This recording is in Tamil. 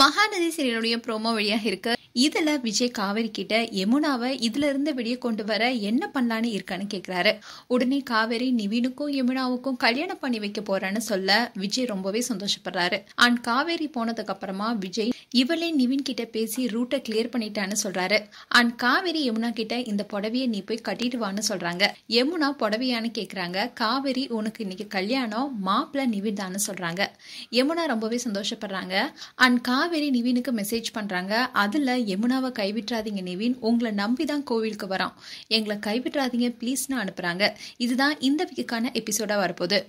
மகாநதி சீரியலுடைய ப்ரோமோ வழியாக இருக்கு இதில் விஜய் காவேரி கிட்ட யமுனாவை இருந்து வெளியே கொண்டு வர என்ன பண்ணலான்னு இருக்கான்னு கேட்குறாரு உடனே காவேரி நிவினுக்கும் யமுனாவுக்கும் கல்யாணம் பண்ணி வைக்க போறான்னு சொல்ல விஜய் ரொம்பவே சந்தோஷப்படுறாரு அண்ட் காவேரி போனதுக்கு அப்புறமா விஜய் இவளே நிவின் கிட்ட பேசி ரூட்டை கிளியர் பண்ணிட்டான்னு சொல்றாரு அண்ட் காவேரி யமுனா கிட்ட இந்த புடவையை நீ போய் கட்டிட்டு வான்னு சொல்றாங்க யமுனா புடவையான்னு கேக்குறாங்க காவேரி உனக்கு இன்னைக்கு கல்யாணம் மாப்பிள்ள நிவின் தான் சொல்றாங்க யமுனா ரொம்பவே சந்தோஷப்படுறாங்க அண்ட் காவேரி நிவினுக்கு மெசேஜ் பண்றாங்க அதுல யமுனாவை கைவிட்றாதீங்க நிவின் உங்களை நம்பி தான் கோவிலுக்கு வரான் எங்களை கைவிட்றாதீங்க ப்ளீஸ்னு அனுப்புகிறாங்க இதுதான் இந்த வீக்கான எபிசோடாக வரப்போகுது